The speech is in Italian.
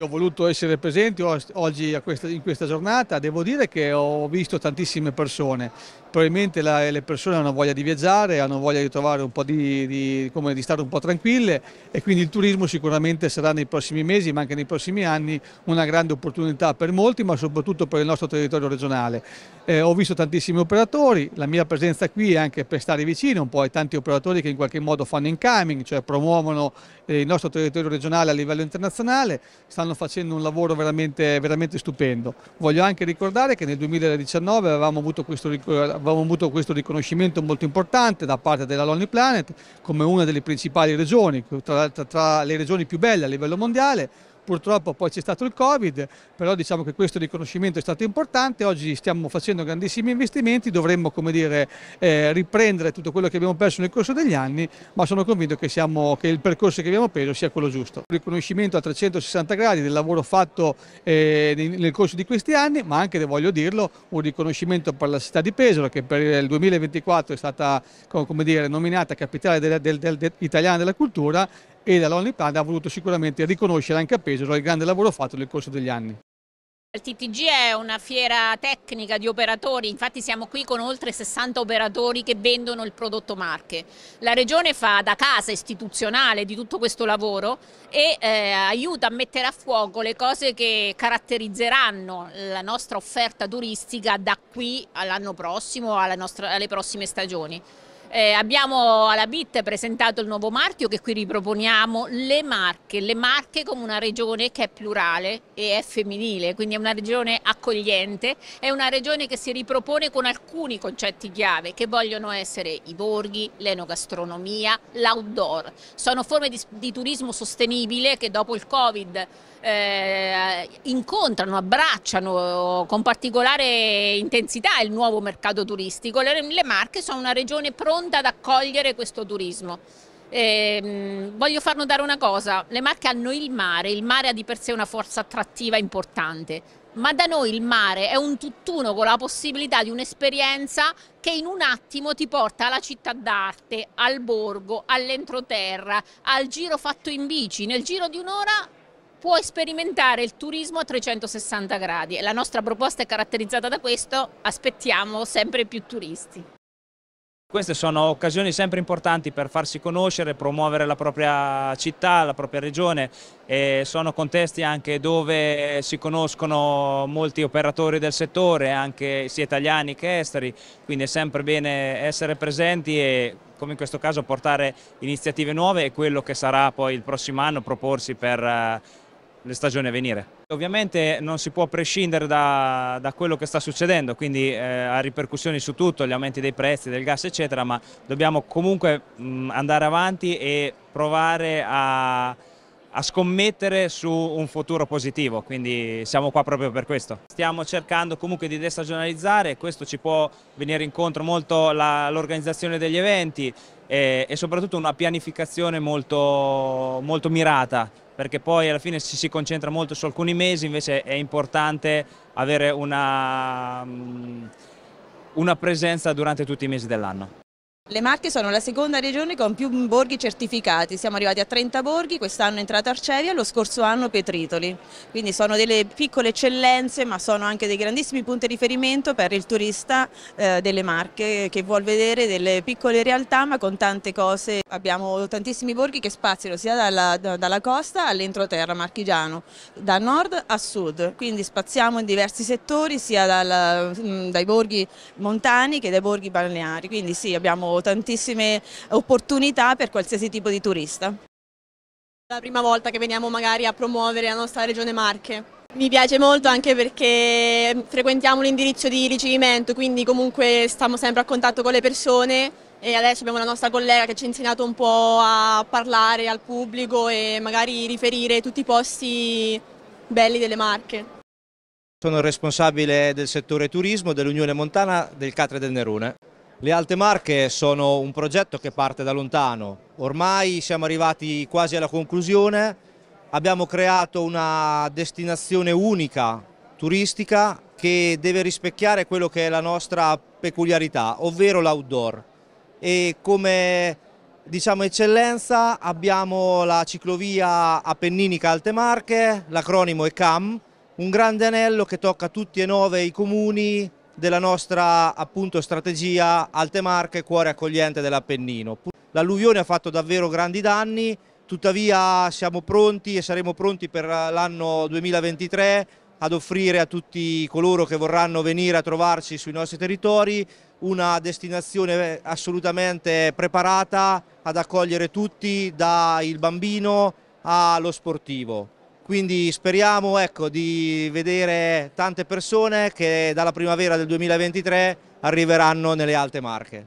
Ho voluto essere presente oggi questa, in questa giornata, devo dire che ho visto tantissime persone, probabilmente la, le persone hanno voglia di viaggiare, hanno voglia di trovare un po' di, di, come, di, stare un po' tranquille e quindi il turismo sicuramente sarà nei prossimi mesi ma anche nei prossimi anni una grande opportunità per molti ma soprattutto per il nostro territorio regionale. Eh, ho visto tantissimi operatori, la mia presenza qui è anche per stare vicino un po' ai tanti operatori che in qualche modo fanno incoming, cioè promuovono eh, il nostro territorio regionale a livello internazionale, stanno stanno facendo un lavoro veramente, veramente stupendo. Voglio anche ricordare che nel 2019 avevamo avuto, questo, avevamo avuto questo riconoscimento molto importante da parte della Lonely Planet come una delle principali regioni, tra, tra, tra le regioni più belle a livello mondiale, purtroppo poi c'è stato il Covid, però diciamo che questo riconoscimento è stato importante, oggi stiamo facendo grandissimi investimenti, dovremmo come dire, eh, riprendere tutto quello che abbiamo perso nel corso degli anni, ma sono convinto che, siamo, che il percorso che abbiamo preso sia quello giusto. Un riconoscimento a 360 gradi del lavoro fatto eh, nel corso di questi anni, ma anche, voglio dirlo, un riconoscimento per la città di Pesaro che per il 2024 è stata dire, nominata capitale della, del, del, del, italiana della cultura e la Lonely Planet ha voluto sicuramente riconoscere anche a Pesaro il grande lavoro fatto nel corso degli anni. Il TTG è una fiera tecnica di operatori, infatti siamo qui con oltre 60 operatori che vendono il prodotto marche. La regione fa da casa istituzionale di tutto questo lavoro e eh, aiuta a mettere a fuoco le cose che caratterizzeranno la nostra offerta turistica da qui all'anno prossimo, nostra, alle prossime stagioni. Eh, abbiamo alla BIT presentato il nuovo marchio che qui riproponiamo, le Marche, le Marche come una regione che è plurale e è femminile, quindi è una regione accogliente, è una regione che si ripropone con alcuni concetti chiave che vogliono essere i borghi, l'enogastronomia, l'outdoor. Sono forme di, di turismo sostenibile che dopo il Covid eh, incontrano, abbracciano con particolare intensità il nuovo mercato turistico. Le, le Marche sono una regione pronta pronta ad accogliere questo turismo. Eh, voglio far notare una cosa, le Marche hanno il mare, il mare ha di per sé una forza attrattiva importante, ma da noi il mare è un tutt'uno con la possibilità di un'esperienza che in un attimo ti porta alla città d'arte, al borgo, all'entroterra, al giro fatto in bici, nel giro di un'ora puoi sperimentare il turismo a 360 gradi e la nostra proposta è caratterizzata da questo, aspettiamo sempre più turisti. Queste sono occasioni sempre importanti per farsi conoscere, promuovere la propria città, la propria regione e sono contesti anche dove si conoscono molti operatori del settore, anche sia italiani che esteri, quindi è sempre bene essere presenti e come in questo caso portare iniziative nuove e quello che sarà poi il prossimo anno proporsi per eh, le stagioni a venire. Ovviamente non si può prescindere da, da quello che sta succedendo, quindi eh, ha ripercussioni su tutto, gli aumenti dei prezzi, del gas eccetera, ma dobbiamo comunque mh, andare avanti e provare a a scommettere su un futuro positivo, quindi siamo qua proprio per questo. Stiamo cercando comunque di destagionalizzare, questo ci può venire incontro molto l'organizzazione degli eventi e, e, soprattutto una pianificazione molto, molto mirata, perché poi alla fine ci si concentra molto su alcuni mesi, invece è importante avere una, mm, una presenza durante tutti i mesi dell'anno. Le Marche sono la seconda regione con più borghi certificati, siamo arrivati a 30 borghi, quest'anno è entrata Arcevia, lo scorso anno Petritoli, quindi sono delle piccole eccellenze ma sono anche dei grandissimi punti di riferimento per il turista eh, delle Marche che vuol vedere delle piccole realtà ma con tante cose. Abbiamo tantissimi borghi che spaziano sia dalla, dalla costa all'entroterra marchigiano, da nord a sud, quindi spaziamo in diversi settori sia dal, mm, dai borghi montani che dai borghi balneari, quindi sì abbiamo tantissime opportunità per qualsiasi tipo di turista. È La prima volta che veniamo magari a promuovere la nostra regione Marche. Mi piace molto anche perché frequentiamo l'indirizzo di ricevimento, quindi comunque stiamo sempre a contatto con le persone e adesso abbiamo la nostra collega che ci ha insegnato un po' a parlare al pubblico e magari riferire tutti i posti belli delle Marche. Sono responsabile del settore turismo dell'Unione Montana del Catre del Nerone. Le Alte Marche sono un progetto che parte da lontano, ormai siamo arrivati quasi alla conclusione, abbiamo creato una destinazione unica turistica che deve rispecchiare quello che è la nostra peculiarità, ovvero l'outdoor e come diciamo, eccellenza abbiamo la ciclovia Appenninica Alte Marche, l'acronimo è CAM, un grande anello che tocca tutti e nove i comuni della nostra appunto, strategia Alte Marche, cuore accogliente dell'Appennino. L'alluvione ha fatto davvero grandi danni, tuttavia siamo pronti e saremo pronti per l'anno 2023 ad offrire a tutti coloro che vorranno venire a trovarci sui nostri territori una destinazione assolutamente preparata ad accogliere tutti, dal bambino allo sportivo quindi speriamo ecco, di vedere tante persone che dalla primavera del 2023 arriveranno nelle alte marche.